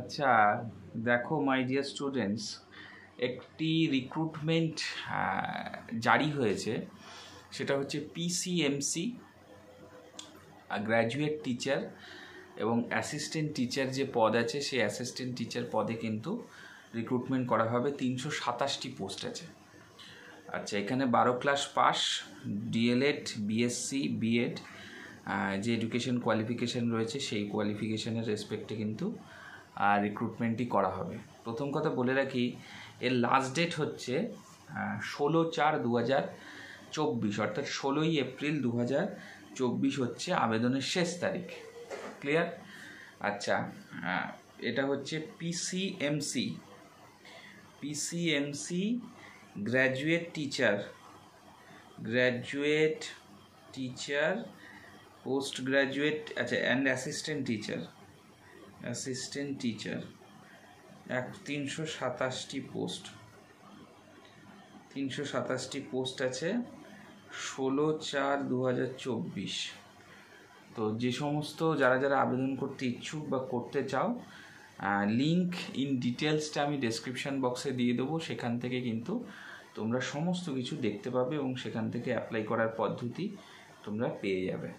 আচ্ছা দেখো my dear students একটি রিক্রুটমেন্ট জারি হয়েছে সেটা হচ্ছে পিসিএমসি গ্র্যাজুয়েট টিচার এবং অ্যাসিস্ট্যান্ট টিচার যে পদ আছে সেই অ্যাসিস্ট্যান্ট টিচার পদে কিন্তু রিক্রুটমেন্ট করা হবে তিনশো সাতাশটি পোস্ট আছে আচ্ছা এখানে বারো class pass DElEd BSc BEd যে এডুকেশন কোয়ালিফিকেশান রয়েছে সেই কোয়ালিফিকেশানের রেসপেক্টে কিন্তু আর রিক্রুটমেন্টটি করা হবে প্রথম কথা বলে রাখি এর লাস্ট ডেট হচ্ছে ষোলো চার দু হাজার চব্বিশ অর্থাৎ ষোলোই এপ্রিল দু হাজার চব্বিশ হচ্ছে আবেদনের শেষ তারিখ ক্লিয়ার আচ্ছা এটা হচ্ছে PCMC PCMC graduate teacher graduate teacher post graduate আচ্ছা and assistant teacher assistant teacher এক তিনশো সাতাশটি পোস্ট তিনশো সাতাশটি পোস্ট আছে ষোলো চার দু হাজার চব্বিশ তো যে সমস্ত যারা যারা আবেদন করতে ইচ্ছুক বা করতে চাও লিঙ্ক ইন ডিটেলসটা আমি ডেসক্রিপশান বক্সে দিয়ে দেবো সেখান থেকে কিন্তু তোমরা সমস্ত কিছু দেখতে পাবে এবং সেখান থেকে অ্যাপ্লাই করার পদ্ধতি তোমরা পেয়ে যাবে